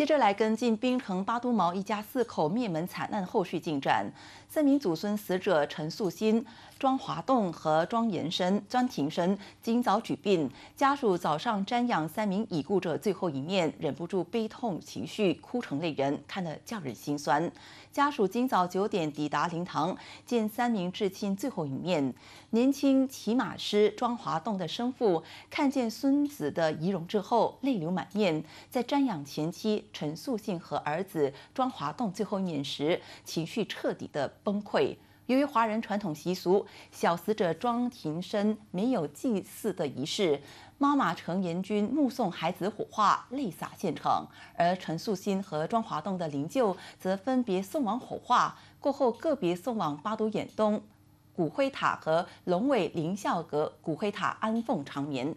接着来跟进槟城巴都毛一家四口灭门惨案后续进展，三名祖孙死者陈素新、庄华栋和庄延生、庄庭生今早举殡，家属早上瞻仰三名已故者最后一面，忍不住悲痛情绪，哭成泪人，看得叫人心酸。家属今早九点抵达灵堂，见三名至亲最后一面。年轻骑马师庄华栋的生父看见孙子的遗容之后，泪流满面，在瞻仰前妻。陈素信和儿子庄华栋最后饮时，情绪彻底的崩溃。由于华人传统习俗，小死者庄庭生没有祭祀的仪式，妈妈陈延君目送孩子火化，泪洒现场。而陈素心和庄华栋的灵柩则分别送往火化过后，个别送往八都眼东骨灰塔和龙尾林孝阁骨灰塔安奉长眠。